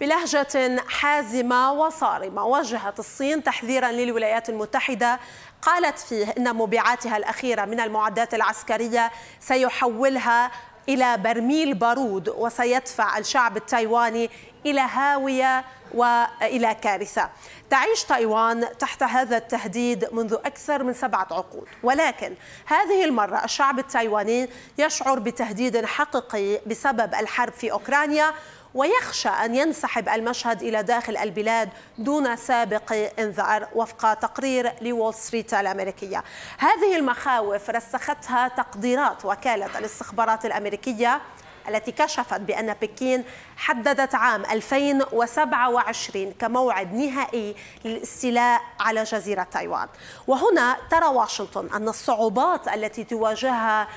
بلهجة حازمة وصارمة وجهت الصين تحذيرا للولايات المتحدة قالت فيه إن مبيعاتها الأخيرة من المعدات العسكرية سيحولها إلى برميل بارود وسيدفع الشعب التايواني إلى هاوية وإلى كارثة تعيش تايوان تحت هذا التهديد منذ أكثر من سبعة عقود ولكن هذه المرة الشعب التايواني يشعر بتهديد حقيقي بسبب الحرب في أوكرانيا ويخشى أن ينسحب المشهد إلى داخل البلاد دون سابق انذار وفق تقرير لول ستريت الأمريكية هذه المخاوف رسختها تقديرات وكالة الاستخبارات الأمريكية التي كشفت بأن بكين حددت عام 2027 كموعد نهائي للاستيلاء على جزيرة تايوان وهنا ترى واشنطن أن الصعوبات التي تواجهها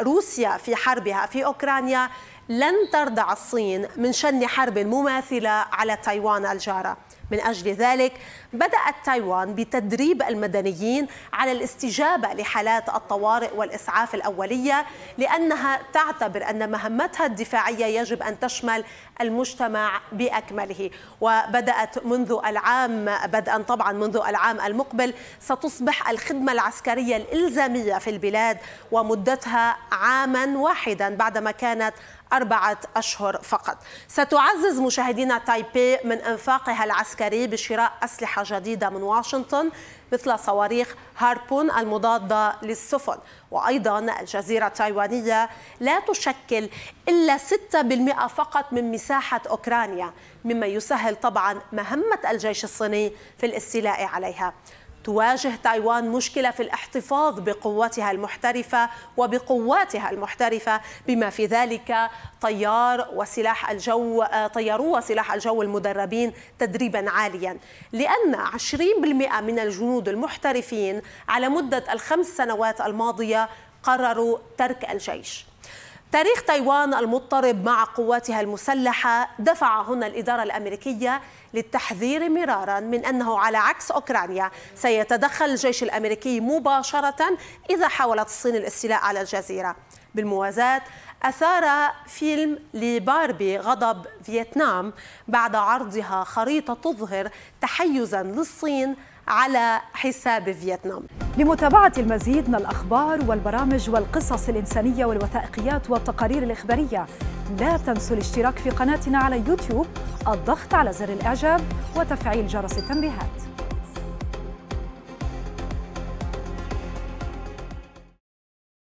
روسيا في حربها في أوكرانيا لن ترضع الصين من شن حرب مماثلة على تايوان الجارة من أجل ذلك بدأت تايوان بتدريب المدنيين على الاستجابة لحالات الطوارئ والإسعاف الأولية لأنها تعتبر أن مهمتها الدفاعية يجب أن تشمل المجتمع بأكمله وبدأت منذ العام بدءا طبعا منذ العام المقبل ستصبح الخدمة العسكرية الإلزامية في البلاد ومدتها عاما واحدا بعدما كانت أربعة أشهر فقط ستعزز مشاهدينا تايبي من إنفاقها العسكري بشراء أسلحة جديدة من واشنطن مثل صواريخ هاربون المضادة للسفن وأيضا الجزيرة التايوانية لا تشكل إلا 6% فقط من مساحة أوكرانيا مما يسهل طبعا مهمة الجيش الصيني في الاستيلاء عليها تواجه تايوان مشكلة في الاحتفاظ بقوتها المحترفة وبقواتها المحترفة بما في ذلك طيار وسلاح الجو آه، طيارو وسلاح الجو المدربين تدريبا عاليا لأن 20% من الجنود المحترفين على مدة الخمس سنوات الماضية قرروا ترك الجيش تاريخ تايوان المضطرب مع قواتها المسلحة دفعهن الإدارة الأمريكية للتحذير مرارا من أنه على عكس أوكرانيا سيتدخل الجيش الأمريكي مباشرة إذا حاولت الصين الاستيلاء على الجزيرة بالموازاة أثار فيلم لباربي غضب فيتنام بعد عرضها خريطة تظهر تحيزا للصين على حساب فيتنام لمتابعة المزيد من الأخبار والبرامج والقصص الإنسانية والوثائقيات والتقارير الإخبارية لا تنسوا الاشتراك في قناتنا على يوتيوب الضغط على زر الإعجاب وتفعيل جرس التنبيهات